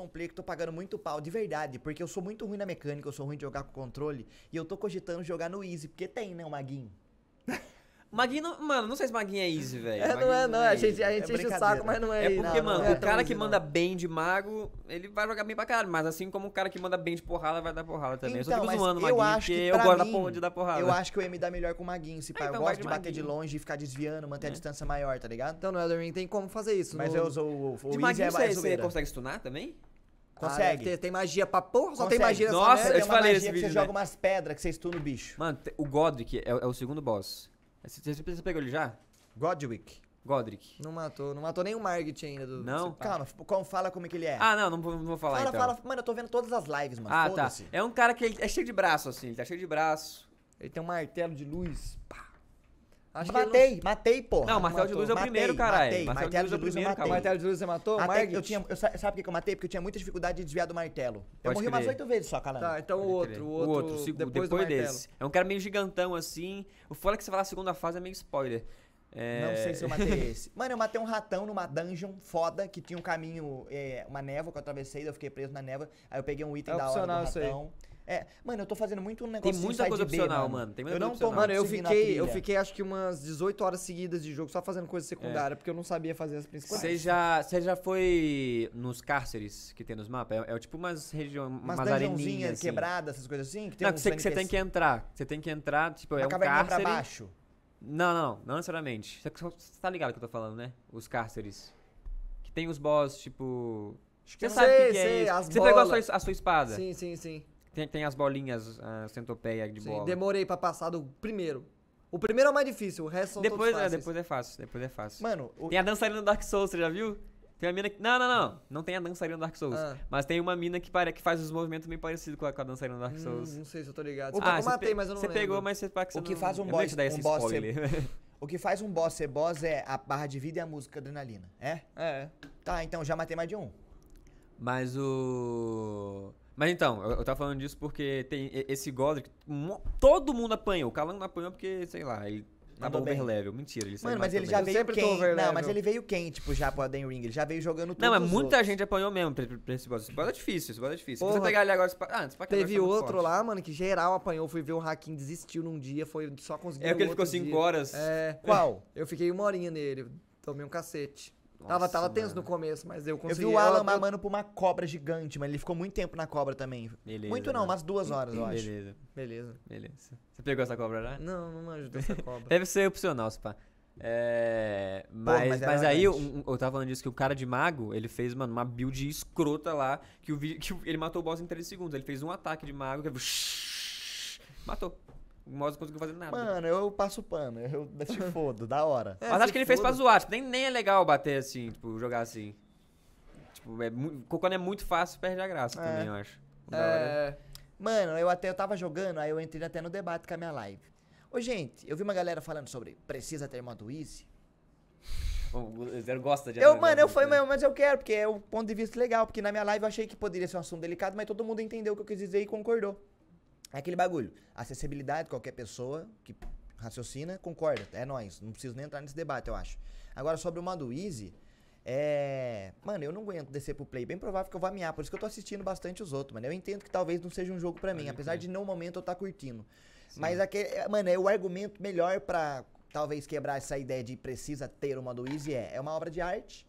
um Play que tô pagando muito pau, de verdade, porque eu sou muito ruim na mecânica, eu sou ruim de jogar com controle, e eu tô cogitando jogar no Easy, porque tem, né, o Maguinho? Maguinho, mano, não sei se Maguinho é easy, velho. É, não é, não. É, a gente, a é gente é enche o saco, mas não é É porque, não, mano, não é. o cara que manda bem de mago, ele vai jogar bem pra caralho. Mas assim como o cara que manda bem de porrada, vai dar porrada também. Então, eu só então, fico zoando o Maguinho, acho porque eu gosto mim, da porra de dar porrada. Eu acho que eu M me melhor com o Maguinho, se pá. É, então eu gosto de, de bater de longe e ficar desviando, manter a distância maior, tá ligado? Então no Elden Ring tem como fazer isso. Mas no... eu uso o, o, o De você, você consegue stunar também? Consegue. Tem, tem, magia pra porra, só tem magia Nossa, eu te falei esse vídeo. Você né? joga umas pedras que você estuna o bicho. Mano, o Godric é, o segundo boss. Você, você pegou ele já? Godwick. Godric. Não matou, não matou nem o Margit ainda. Do, não? calma, como, fala como é que ele é. Ah, não, não, não vou falar fala, então. Fala, Mano, eu tô vendo todas as lives, mano. Ah, tá. É um cara que é cheio de braço, assim. Ele tá cheio de braço. Ele tem um martelo de luz. Acho matei, não... matei, porra. Não, Marcelo de Luz é o matei, primeiro, caralho. Martelo, martelo de Luz, é o primeiro, Martelo de Luz você matou? Até eu tinha, eu, sabe por que eu matei? Porque eu tinha muita dificuldade de desviar do martelo. Eu Pode morri crer. umas oito vezes só, calando. Tá, então o outro, o outro, o outro, depois, depois do martelo. desse. É um cara meio gigantão, assim. O foda é que você fala a segunda fase é meio spoiler. É... Não sei se eu matei esse. Mano, eu matei um ratão numa dungeon foda, que tinha um caminho, é, uma névoa que eu atravessei, eu fiquei preso na névoa. Aí eu peguei um item é da hora do ratão. Isso aí. É, mano, eu tô fazendo muito um negócio Tem muita coisa opcional, mano. Tem muita eu não tô Mano, eu fiquei, eu fiquei acho que umas 18 horas seguidas de jogo só fazendo coisa secundária, é. porque eu não sabia fazer as principais. Você já, você já foi nos cárceres que tem nos mapas? É, é tipo umas regiões, umas, umas areninhas assim. quebradas, essas coisas assim, que tem Não, que você, que você tem que é entrar. Você tem que entrar, tipo, é um cárcere. Pra baixo. Não, não, não, necessariamente. Você, você tá ligado que eu tô falando, né? Os cárceres. Que tem os boss, tipo, você sabe o que, que, é sei, isso. Você bola. pegou a sua, a sua espada. Sim, sim, sim. Tem, tem as bolinhas, a ah, centopeia de Sim, bola. demorei pra passar do primeiro. O primeiro é o mais difícil, o resto são depois, todos é, depois é fácil, depois é fácil. Mano, o... Tem a dançarina do Dark Souls, você já viu? Tem uma mina que... Não, não, não. Não tem a dançarina do Dark Souls. Ah. Mas tem uma mina que, pare... que faz os movimentos meio parecidos com a, com a dançarina do Dark hum, Souls. Hum, não sei se eu tô ligado. Ah, Opa, ah, eu matei, pe... mas eu não Você pegou, mas você... você o que não... faz um boss, é um boss é ser... O que faz um boss ser é boss é a barra de vida e a música adrenalina. É? É. Tá, então já matei mais de um. Mas o... Mas então, eu, eu tava falando disso porque tem esse Godric. Todo mundo apanhou. O Calango não apanhou porque, sei lá, ele tava Mandou overlevel. Mentira, ele Mano, mas ele já veio tá quem? Não, mas ele veio quem, tipo, já pro Elden Ring? Ele já veio jogando tudo. Não, mas muita outros. gente apanhou mesmo pra, pra esse boss. Esse boss é difícil, esse boss é difícil. Porra. Se você pegar ele agora... Esse... Ah, esse Teve tá outro forte. lá, mano, que geral apanhou. Fui ver o Hakim, desistiu num dia, foi só conseguir. É porque ele ficou 5 horas. É. Qual? Eu fiquei uma horinha nele. Tomei um cacete. Nossa, tava tava tenso no começo, mas eu consegui. Eu vi o Alan ela... mamando por uma cobra gigante, mas ele ficou muito tempo na cobra também. Beleza, muito não, né? umas duas horas, eu acho. Beleza. Beleza. Beleza. Você pegou essa cobra lá? Né? Não, não ajudei essa cobra. Deve ser opcional, se pá. É, mas, Pô, mas, mas é aí um, eu tava falando disso que o cara de mago, ele fez, mano, uma build escrota lá, que, o, que ele matou o boss em 3 segundos. Ele fez um ataque de mago, que ele, matou. O mouse não conseguiu fazer nada. Mano, eu passo pano, eu te fodo, da hora. É, Mas acho que ele foda. fez pra zoar, tipo, nem, nem é legal bater assim, tipo, jogar assim. Tipo, é, quando é muito fácil, perde a graça é. também, eu acho. Da é... Mano, eu até eu tava jogando, aí eu entrei até no debate com a minha live. Ô, gente, eu vi uma galera falando sobre precisa ter modo easy. Zero gosta de Eu, mano, eu fui, né? mas eu quero, porque é o um ponto de vista legal. Porque na minha live eu achei que poderia ser um assunto delicado, mas todo mundo entendeu o que eu quis dizer e concordou. É aquele bagulho. Acessibilidade, qualquer pessoa que raciocina, concorda. É nós. Não preciso nem entrar nesse debate, eu acho. Agora, sobre o modo Easy, é. Mano, eu não aguento descer pro play. Bem provável que eu vá miar. Por isso que eu tô assistindo bastante os outros, mano. Eu entendo que talvez não seja um jogo para mim. Apesar de no momento eu tá curtindo. Sim. Mas aquele. É é, mano, é o argumento melhor para talvez quebrar essa ideia de precisa ter o modo Easy é. É uma obra de arte.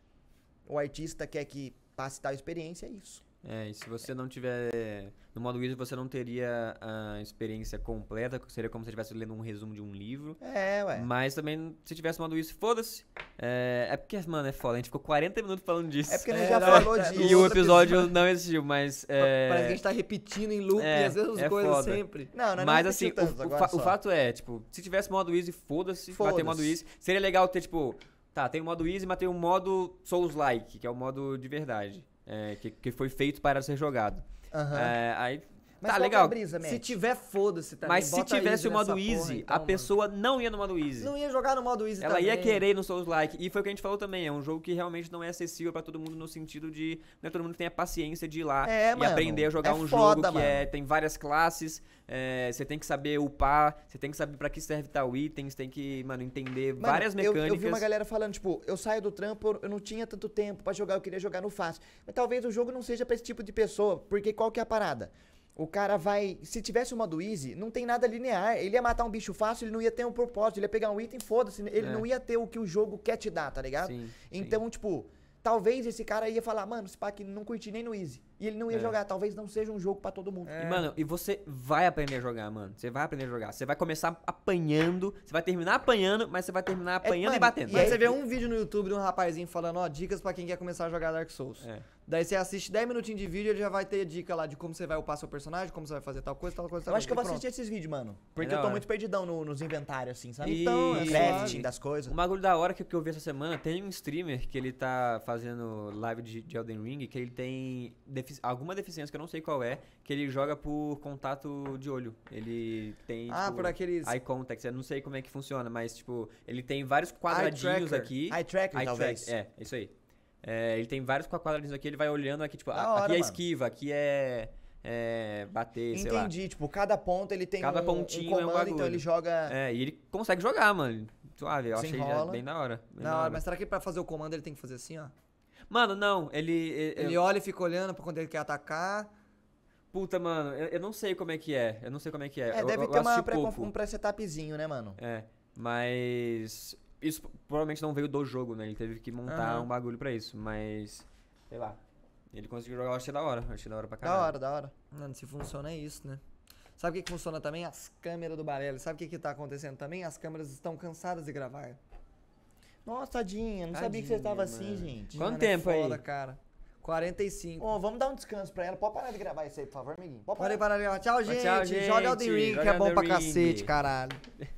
O artista quer que passe tal experiência, é isso. É, e se você não tiver. No modo Wizard, você não teria a experiência completa, seria como se você estivesse lendo um resumo de um livro. É, ué. Mas também, se tivesse modo Wizard, foda-se. É, é porque, mano, é foda. A gente ficou 40 minutos falando disso. É porque a gente é, já não, falou disso. E o episódio não existiu, mas. É... Parece que a gente tá repetindo em loop é, às vezes as é coisas foda. sempre. Não, não, é mas assim, o, o, o, fato é, tipo, se tivesse modo Easy, foda-se, foda bater modo Easy. Seria legal ter, tipo, tá, tem o modo Easy, mas tem o modo Souls-like, que é o modo de verdade é, que, que foi feito para ser jogado. Uhum. É, aí mas tá é legal. É brisa, se tiver, foda-se também. Mas Bota se tivesse o modo easy, então, a mano. pessoa não ia no modo easy. Não ia jogar no modo easy Ela também. ia querer no Souls Like. E foi o que a gente falou também. É um jogo que realmente não é acessível para todo mundo no sentido de. Não é todo mundo tem a paciência de ir lá é, e mano, aprender a jogar é um foda, jogo que é, tem várias classes. É, você tem que saber upar, você tem que saber para que serve tal item, você tem que, mano, entender várias mecânicas. Eu, eu vi uma galera falando, tipo, eu saio do trampo, eu não tinha tanto tempo para jogar, eu queria jogar no fácil. Mas talvez o jogo não seja para esse tipo de pessoa, porque qual que é a parada? O cara vai. Se tivesse uma do Easy, não tem nada linear. Ele ia matar um bicho fácil, ele não ia ter um propósito. Ele ia pegar um item, foda-se. Né? Ele é. não ia ter o que o jogo quer te dar, tá ligado? Sim, então, sim. tipo, talvez esse cara ia falar, mano, esse pack não curti nem no Easy e ele não ia é. jogar. Talvez não seja um jogo para todo mundo. É. mano, e você vai aprender a jogar, mano. Você vai aprender a jogar. Você vai começar apanhando, você vai terminar apanhando, mas você vai terminar é, apanhando mano, e batendo. E aí você vê um vídeo no YouTube de um rapazinho falando, ó, dicas para quem quer começar a jogar Dark Souls. É. Daí você assiste 10 minutinhos de vídeo, ele já vai ter dica lá de como você vai upar seu personagem, como você vai fazer tal coisa, tal coisa, tal eu coisa. acho que eu vou assistir esses vídeos, mano. É Porque eu tô muito perdidão no, nos inventários, assim, sabe? Então, crafting das coisas. Um bagulho da hora que, que eu vi essa semana, tem um streamer que ele tá fazendo live de, de Elden Ring, que ele tem deficiência defici alguma deficiência que eu não sei qual é, que ele joga por contato de olho. Ele tem. Ah, tipo, por aqueles. Eye contact. Eu não sei como é que funciona, mas, tipo, ele tem vários quadradinhos aqui. Eye tracker, eye talvez. Track, é, isso aí. É, ele tem vários quadradinhos aqui, ele vai olhando aqui, tipo, a, hora, aqui é mano. é esquiva, aqui é. É, bater, Entendi, sei lá. Entendi, tipo, cada ponto ele tem cada um, pontinho um comando, é um então ele joga... É, e ele consegue jogar, mano. Suave, eu Se achei bem da hora. Bem na, na hora. hora, mas será que pra fazer o comando ele tem que fazer assim, ó? Mano, não, ele. Ele, ele olha e fica olhando pra quando ele quer atacar. Puta, mano, eu, eu, não sei como é que é. Eu não sei como é que é. É, eu, deve eu ter uma pré, um pré-setupzinho, né, mano? É. Mas. Isso provavelmente não veio do jogo, né? Ele teve que montar uhum. um bagulho pra isso, mas. Sei lá. Ele conseguiu jogar, eu achei da hora. Eu achei da hora pra caralho. Da hora, da hora. Mano, se funciona é isso, né? Sabe o que, que funciona também? As câmeras do Barelli. Sabe o que, que tá acontecendo também? As câmeras estão cansadas de gravar. Nossa, tadinha, não sabia que você estava assim, gente. Quanto mano, tempo é foda, aí? cara. 45. Ô, vamos dar um descanso pra ela. Pode parar de gravar isso aí, por favor, amiguinho. Pode parar, Pode parar de gravar. Tchau, gente. Tchau, gente. Joga Elden Ring, Joga que é bom pra ring. cacete, caralho.